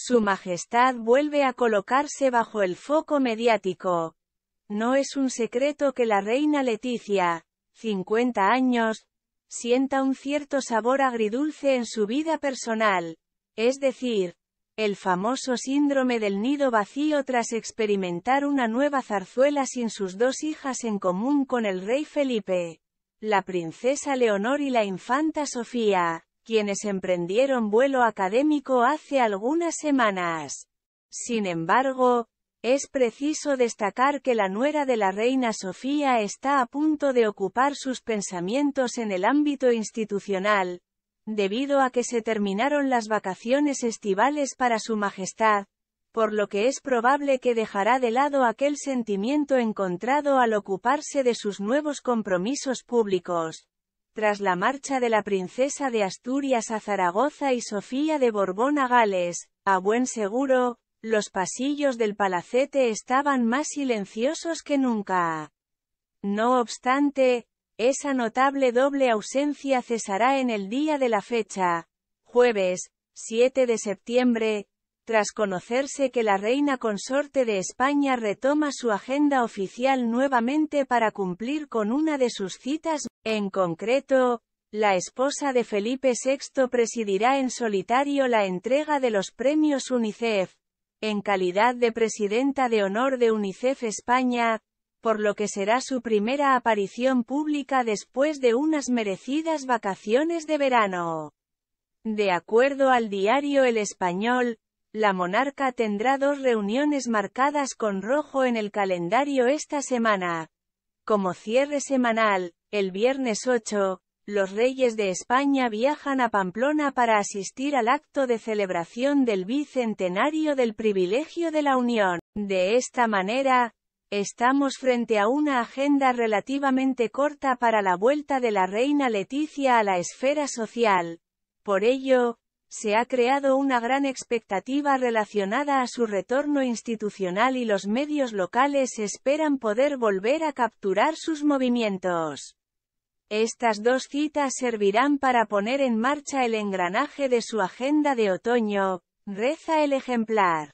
Su Majestad vuelve a colocarse bajo el foco mediático. No es un secreto que la reina Leticia, 50 años, sienta un cierto sabor agridulce en su vida personal, es decir, el famoso síndrome del nido vacío tras experimentar una nueva zarzuela sin sus dos hijas en común con el rey Felipe, la princesa Leonor y la infanta Sofía quienes emprendieron vuelo académico hace algunas semanas. Sin embargo, es preciso destacar que la nuera de la reina Sofía está a punto de ocupar sus pensamientos en el ámbito institucional, debido a que se terminaron las vacaciones estivales para su majestad, por lo que es probable que dejará de lado aquel sentimiento encontrado al ocuparse de sus nuevos compromisos públicos tras la marcha de la princesa de Asturias a Zaragoza y Sofía de Borbón a Gales, a buen seguro, los pasillos del palacete estaban más silenciosos que nunca. No obstante, esa notable doble ausencia cesará en el día de la fecha, jueves, 7 de septiembre, tras conocerse que la reina consorte de España retoma su agenda oficial nuevamente para cumplir con una de sus citas, en concreto, la esposa de Felipe VI presidirá en solitario la entrega de los premios UNICEF, en calidad de presidenta de honor de UNICEF España, por lo que será su primera aparición pública después de unas merecidas vacaciones de verano. De acuerdo al diario El Español, la monarca tendrá dos reuniones marcadas con rojo en el calendario esta semana. Como cierre semanal, el viernes 8, los reyes de España viajan a Pamplona para asistir al acto de celebración del bicentenario del privilegio de la Unión. De esta manera, estamos frente a una agenda relativamente corta para la vuelta de la reina Leticia a la esfera social. Por ello, se ha creado una gran expectativa relacionada a su retorno institucional y los medios locales esperan poder volver a capturar sus movimientos. Estas dos citas servirán para poner en marcha el engranaje de su agenda de otoño, reza el ejemplar.